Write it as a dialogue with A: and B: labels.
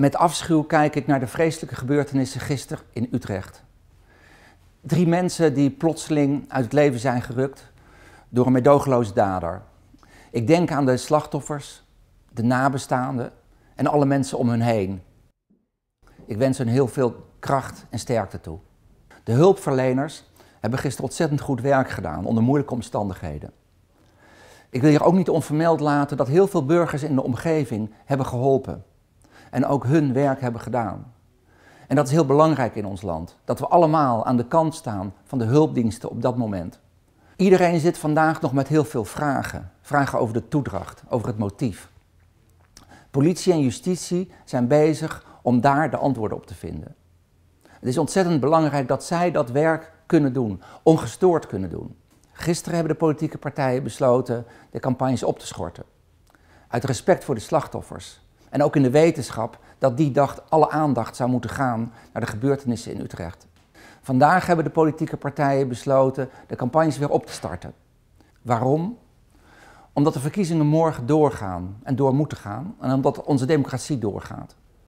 A: Met afschuw kijk ik naar de vreselijke gebeurtenissen gisteren in Utrecht. Drie mensen die plotseling uit het leven zijn gerukt door een medogeloos dader. Ik denk aan de slachtoffers, de nabestaanden en alle mensen om hun heen. Ik wens hun heel veel kracht en sterkte toe. De hulpverleners hebben gisteren ontzettend goed werk gedaan onder moeilijke omstandigheden. Ik wil hier ook niet onvermeld laten dat heel veel burgers in de omgeving hebben geholpen en ook hun werk hebben gedaan. En dat is heel belangrijk in ons land, dat we allemaal aan de kant staan van de hulpdiensten op dat moment. Iedereen zit vandaag nog met heel veel vragen. Vragen over de toedracht, over het motief. Politie en justitie zijn bezig om daar de antwoorden op te vinden. Het is ontzettend belangrijk dat zij dat werk kunnen doen, ongestoord kunnen doen. Gisteren hebben de politieke partijen besloten de campagnes op te schorten. Uit respect voor de slachtoffers, en ook in de wetenschap dat die dag alle aandacht zou moeten gaan naar de gebeurtenissen in Utrecht. Vandaag hebben de politieke partijen besloten de campagnes weer op te starten. Waarom? Omdat de verkiezingen morgen doorgaan en door moeten gaan en omdat onze democratie doorgaat.